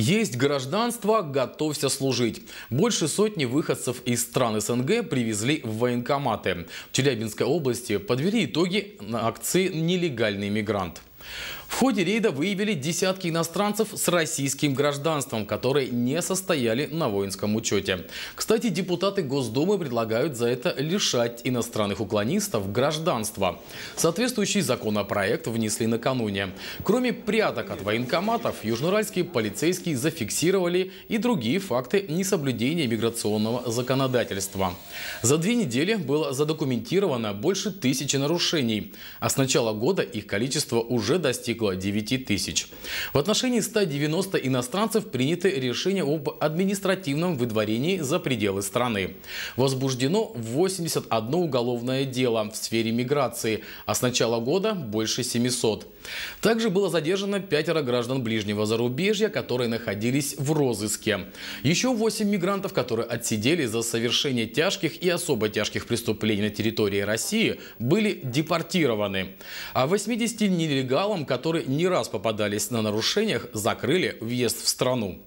Есть гражданство, готовься служить. Больше сотни выходцев из стран СНГ привезли в военкоматы. В Челябинской области подвели итоги акции «Нелегальный мигрант». В ходе рейда выявили десятки иностранцев с российским гражданством, которые не состояли на воинском учете. Кстати, депутаты Госдумы предлагают за это лишать иностранных уклонистов гражданства. Соответствующий законопроект внесли накануне. Кроме пряток от военкоматов, южноуральские полицейские зафиксировали и другие факты несоблюдения миграционного законодательства. За две недели было задокументировано больше тысячи нарушений, а с начала года их количество уже достигло достигла 9 тысяч. В отношении 190 иностранцев приняты решения об административном выдворении за пределы страны. Возбуждено 81 уголовное дело в сфере миграции, а с начала года больше 700. Также было задержано пятеро граждан ближнего зарубежья, которые находились в розыске. Еще 8 мигрантов, которые отсидели за совершение тяжких и особо тяжких преступлений на территории России, были депортированы. А 80 нелегалам, которые которые не раз попадались на нарушениях, закрыли въезд в страну.